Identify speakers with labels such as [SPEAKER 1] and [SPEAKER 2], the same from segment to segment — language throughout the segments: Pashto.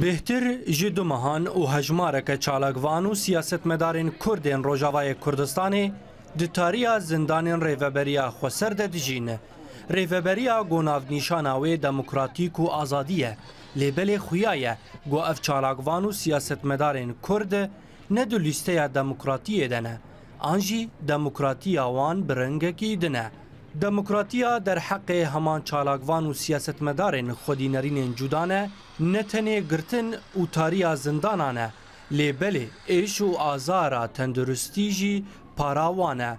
[SPEAKER 1] بهتر جی دو مهان او هجمارک چالاکوان و سیاستمدارین کردین روژاوای کردستانی د تاریا زندانین ریوبریا خسر ده دجین ریوبریا گوناو نیشاناوی دموکراتیک و آزادیه لیبل خویایه گو اف چالاکوان و سیاستمدارین کرد نه دو لیسته دموکراتیه دنه آنجی دموکراتی آوان برنگه کی دنه دموکراتیا در حق همان چالاکوان و سیاستمدارین خودی نرین جودانه نه تنه گرتن او تاریا زندانانه لیبل ایش و آزارا تندرستی جی پاراوانه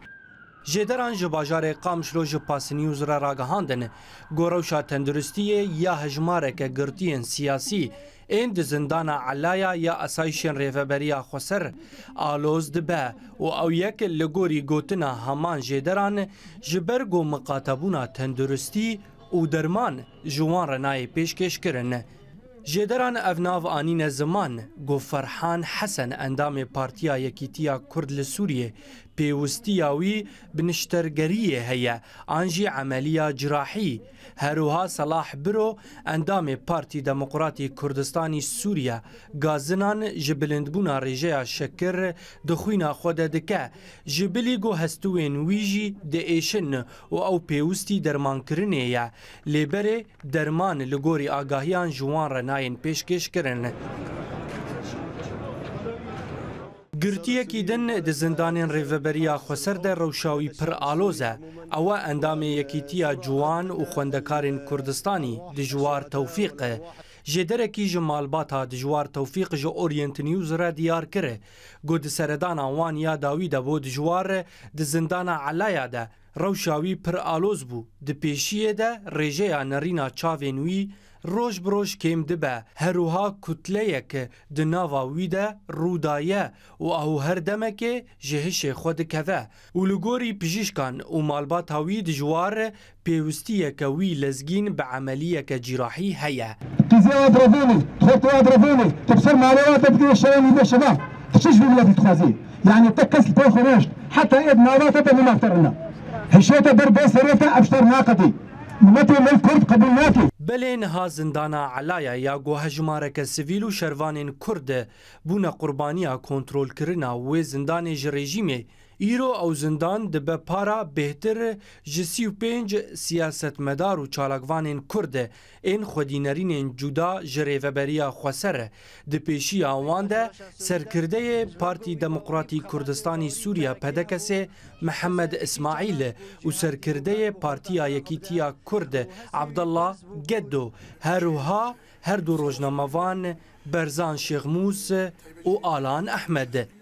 [SPEAKER 1] جدران جو باجار قامش رو جو پاس نیوز را راگهاندن گروشا تندرستی یا هجماره که گرتین سیاسی این د زندان علایا یا اسایشن ریفبریا خسر آلوز دبه و او یک لگوری گوتنا همان جدران جبرگ و مقاتبونا تندرستی و درمان جوان رنای پیشکش کرن جدران افناو آنین زمان گو فرحان حسن اندام پارتیا یکیتیا کرد لسوریه پێویستیاوی بنشتەرگەریە هەیە ئانجی ئەمەلیا جراحی هەروها سەلاح برۆ ئەندامێ پارتی دەموقراتی کوردستانی سووریا گازنان ji bilindbûna rêjeya şekir dixwîna xwe de dike ji bilî got hestûên wî jî diêşin û ew pêwistî dermankirinê ye lêberê derman li gorî agahiyan ji wan re nayên pêşkêş kirin. گرتیەکیدن di zindanên rêveberiya Xweser de rewşawî pir aloz e ew e endamê yekîtiya ciwan û xwendekarên Kurdistanî dijwar tewfîq e. Jêderekî ji malbata dijwar tewfîq ji Orient News re diyar kire. Got di seredana wan ya dawî de bo dijwar di zindana elaya de روشاوی پر آلوز بو د پیشیه ده رژه نرینا چاوین وی روش بروش کم دبه هروها کتله یک د ناوا وی ده رودایه و او هر دمکه جهش خود کده و لگوری پجیشکان و مالبات هاوی د جوار پیوستی یک وی لزگین به عملی یک جراحی هیه تیزی آدرفونی تخوتو آدرفونی تبصر مالیوات تبدیل شرانی بشنا تشش بملتی تخوزی يعني تكسل بيخو حتى ابن عباتة بما افترنا هشيته بربي سريته أبشتر ناقتي ملتي من كرد قبلناتي بلین ها زندانا علایا یا گوه جمارک سیویل و شروانین کرد بونا قربانیا کنترول کرنا و زندان رژیمه Îro ew zindan dibe para bêhtir ji sî û pênc siyasetmedar û çalakvanên Kurd e ên xwedînerînên cuda ji rêveberiya Xweser e. Di pêşiya wan de serkirdeyê Partî Demokratîk Kurdistanî Sûriya Pedekesê e Mihemed İsmaîl e û serkirdeyê Partiya Yekîtiya Kurd e Abdallah Geddo herûha her du rojnamevan Berzan Şêxmûs e û Alan Ehmed e.